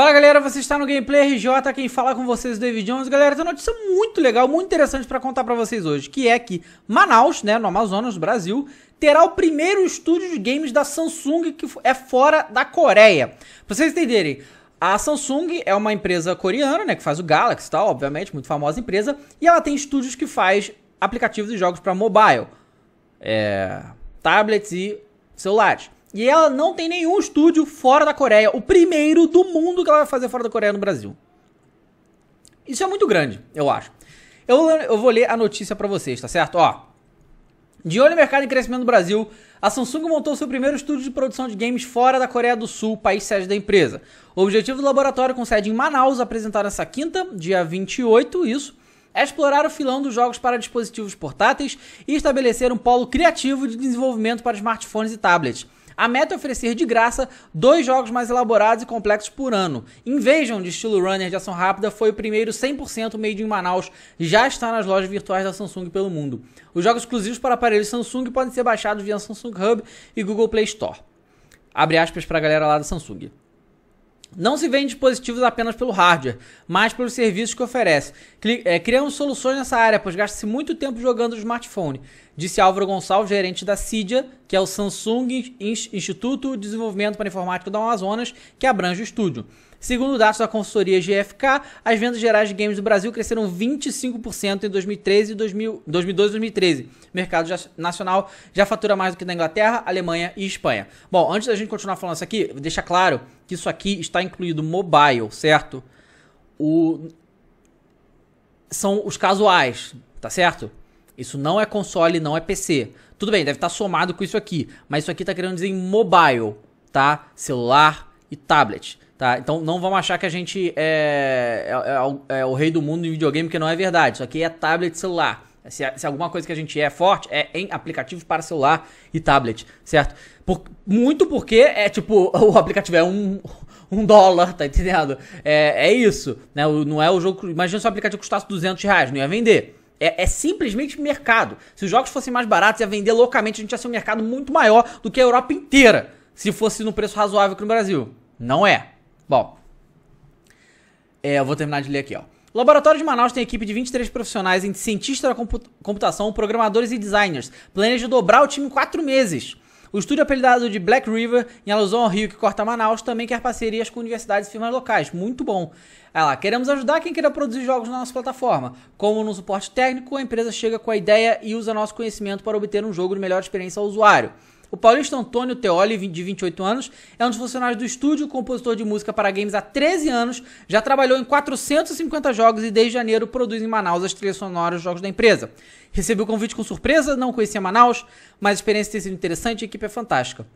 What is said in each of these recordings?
Fala galera, você está no Gameplay RJ, quem fala com vocês é o David Jones. Galera, tem uma notícia muito legal, muito interessante para contar para vocês hoje, que é que Manaus, né, no Amazonas, Brasil, terá o primeiro estúdio de games da Samsung que é fora da Coreia. Pra vocês entenderem, a Samsung é uma empresa coreana, né, que faz o Galaxy e tal, obviamente, muito famosa empresa, e ela tem estúdios que faz aplicativos e jogos para mobile, é, tablets e celulares. E ela não tem nenhum estúdio fora da Coreia. O primeiro do mundo que ela vai fazer fora da Coreia no Brasil. Isso é muito grande, eu acho. Eu, eu vou ler a notícia para vocês, tá certo? Ó. De olho no mercado em crescimento do Brasil, a Samsung montou seu primeiro estúdio de produção de games fora da Coreia do Sul, país sede da empresa. O objetivo do laboratório com sede em Manaus, apresentado nessa quinta, dia 28, isso, é explorar o filão dos jogos para dispositivos portáteis e estabelecer um polo criativo de desenvolvimento para smartphones e tablets. A meta é oferecer de graça dois jogos mais elaborados e complexos por ano. Invasion, de estilo runner de ação rápida, foi o primeiro 100% made in Manaus, já está nas lojas virtuais da Samsung pelo mundo. Os jogos exclusivos para aparelhos Samsung podem ser baixados via Samsung Hub e Google Play Store. Abre aspas para a galera lá da Samsung. Não se vende dispositivos apenas pelo hardware, mas pelos serviços que oferece. É, criamos soluções nessa área, pois gasta-se muito tempo jogando no smartphone, disse Álvaro Gonçalves, gerente da CIDIA, que é o Samsung Instituto de Desenvolvimento para Informática do Amazonas, que abrange o estúdio. Segundo dados da consultoria GFK, as vendas gerais de games do Brasil cresceram 25% em 2013 e 2012 2013. O mercado já, nacional já fatura mais do que na Inglaterra, Alemanha e Espanha. Bom, antes da gente continuar falando isso aqui, deixa claro que isso aqui está incluído mobile, certo? O... São os casuais, tá certo? Isso não é console, não é PC. Tudo bem, deve estar somado com isso aqui, mas isso aqui está querendo dizer mobile, tá? Celular e tablet. Tá? Então não vão achar que a gente é, é, é, é o rei do mundo em videogame, que não é verdade. Isso aqui é tablet celular. Se, se, alguma coisa que a gente é forte, é em aplicativos para celular e tablet, certo? Por, muito porque é tipo, o aplicativo é um, um dólar, tá entendendo? É, é isso, né? não é o jogo. Imagina se o aplicativo custasse 200 reais, não ia vender. É, é, simplesmente mercado. Se os jogos fossem mais baratos, ia vender loucamente, a gente ia ser um mercado muito maior do que a Europa inteira, se fosse no preço razoável que no Brasil. Não é. Bom, é, eu vou terminar de ler aqui, ó. O Laboratório de Manaus tem equipe de 23 profissionais entre cientistas da computação, programadores e designers. Planeja dobrar o time em quatro meses. O estúdio é apelidado de Black River, em alusão ao rio que corta Manaus, também quer parcerias com universidades e firmas locais. Muito bom. Olha lá, queremos ajudar quem queira produzir jogos na nossa plataforma. Como no suporte técnico, a empresa chega com a ideia e usa nosso conhecimento para obter um jogo de melhor experiência ao usuário. O paulista Antônio Teoli, de 28 anos, é um dos funcionários do estúdio, compositor de música para games há 13 anos, já trabalhou em 450 jogos e desde janeiro produz em Manaus as trilhas sonoras dos jogos da empresa. Recebi o convite com surpresa, não conhecia Manaus, mas a experiência tem sido interessante e a equipe é fantástica.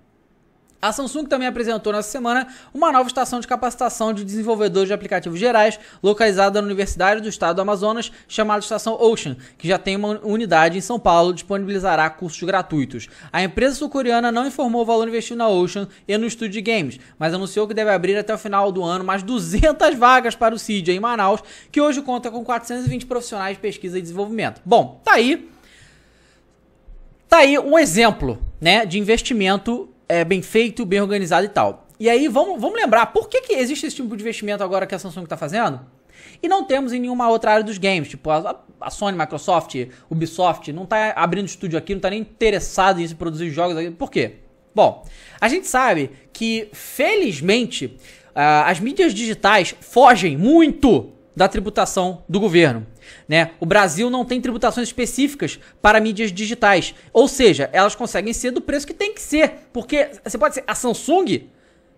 A Samsung também apresentou nessa semana uma nova estação de capacitação de desenvolvedores de aplicativos gerais, localizada na Universidade do Estado do Amazonas, chamada Estação Ocean, que já tem uma unidade em São Paulo e disponibilizará cursos gratuitos. A empresa sul-coreana não informou o valor investido na Ocean e no estúdio de games, mas anunciou que deve abrir até o final do ano mais 200 vagas para o CID em Manaus, que hoje conta com 420 profissionais de pesquisa e desenvolvimento. Bom, tá aí. Tá aí um exemplo, né, de investimento é, bem feito, bem organizado e tal. E aí vamos, vamos lembrar, por que, que existe esse tipo de investimento agora que a Samsung está fazendo? E não temos em nenhuma outra área dos games, tipo a, a Sony, Microsoft, Ubisoft, não está abrindo estúdio aqui, não está nem interessado em produzir jogos aqui. Por quê? Bom, a gente sabe que, felizmente, uh, as mídias digitais fogem muito da tributação do governo. Né? O Brasil não tem tributações específicas para mídias digitais, ou seja, elas conseguem ser do preço que tem que ser, porque você pode ser a Samsung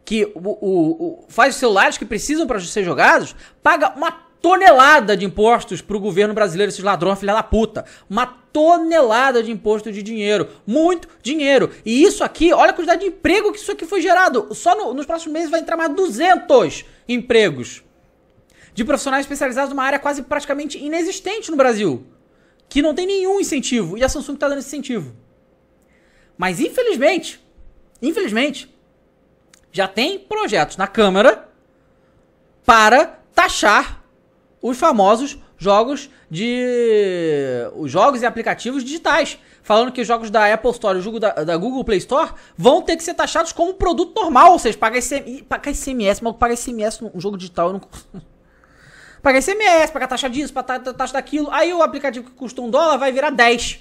que o, o, o faz os celulares que precisam para ser jogados, paga uma tonelada de impostos para o governo brasileiro, esses ladrões filha da puta. Uma tonelada de imposto de dinheiro. Muito dinheiro. E isso aqui, olha a quantidade de emprego que isso aqui foi gerado. Só no, nos próximos meses vai entrar mais 200 empregos de profissionais especializados numa área quase praticamente inexistente no Brasil, que não tem nenhum incentivo, e a Samsung está dando esse incentivo. Mas infelizmente, infelizmente, já tem projetos na Câmara para taxar os famosos jogos de os jogos e aplicativos digitais, falando que os jogos da Apple Store, o jogo da, da, Google Play Store vão ter que ser taxados como produto normal, ou seja, pagar ICM, pagar SMS, mas pagar SMS num jogo digital eu não pagar SMS, pagar taxa disso, pagar taxa daquilo. Aí o aplicativo que custa um dólar vai virar 10.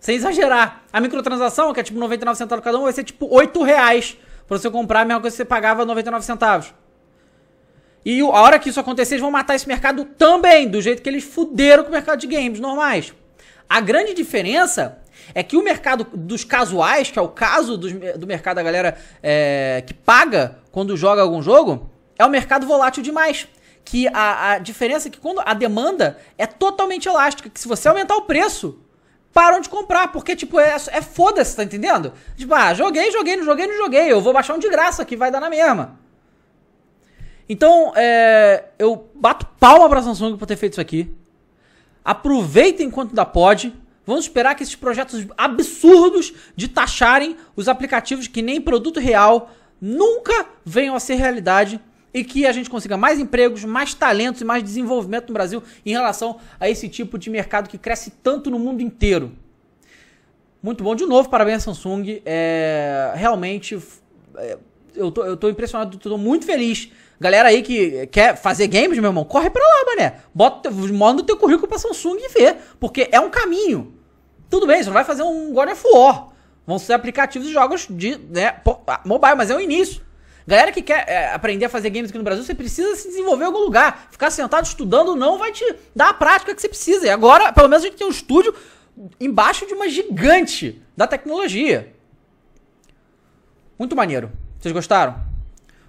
Sem exagerar. A microtransação, que é tipo 99 centavos cada um, vai ser tipo 8 reais pra você comprar a mesma coisa que você pagava 99 centavos. E a hora que isso acontecer, eles vão matar esse mercado também, do jeito que eles fuderam com o mercado de games normais. A grande diferença é que o mercado dos casuais, que é o caso dos, do mercado da galera é, que paga quando joga algum jogo, é um mercado volátil demais que a, a diferença é que quando a demanda é totalmente elástica, que se você aumentar o preço, param de comprar, porque, tipo, é, é foda-se, tá entendendo? Tipo, ah, joguei, joguei, não joguei, não joguei, eu vou baixar um de graça que vai dar na mesma. Então, é, eu bato palma pra Samsung por ter feito isso aqui. Aproveita enquanto dá pode. Vamos esperar que esses projetos absurdos de taxarem os aplicativos que nem produto real nunca venham a ser realidade e que a gente consiga mais empregos, mais talentos e mais desenvolvimento no Brasil em relação a esse tipo de mercado que cresce tanto no mundo inteiro. Muito bom de novo, parabéns Samsung. É, realmente é, eu, tô, impressionado, tô muito feliz. Galera aí que quer fazer games, meu irmão, corre pra lá, mané. Bota, manda o teu currículo pra Samsung e vê, porque é um caminho. Tudo bem, você não vai fazer um God of War. Vão ser aplicativos e jogos de né, mobile, mas é o início. Galera que quer é, aprender a fazer games aqui no Brasil, você precisa se desenvolver em algum lugar. Ficar sentado estudando não vai te dar a prática que você precisa. E agora, pelo menos, a gente tem um estúdio embaixo de uma gigante da tecnologia. Muito maneiro. Vocês gostaram?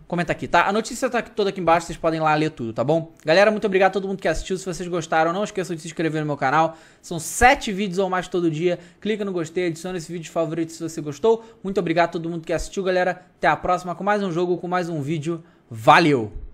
comenta aqui, tá? A notícia tá toda aqui embaixo, vocês podem lá ler tudo, tá bom? Galera, muito obrigado a todo mundo que assistiu. Se vocês gostaram, não esqueçam de se inscrever no meu canal. São sete vídeos ou mais todo dia. Clica no gostei, adiciona esse vídeo favorito se você gostou. Muito obrigado a todo mundo que assistiu, galera. Até a próxima com mais um jogo, com mais um vídeo. Valeu!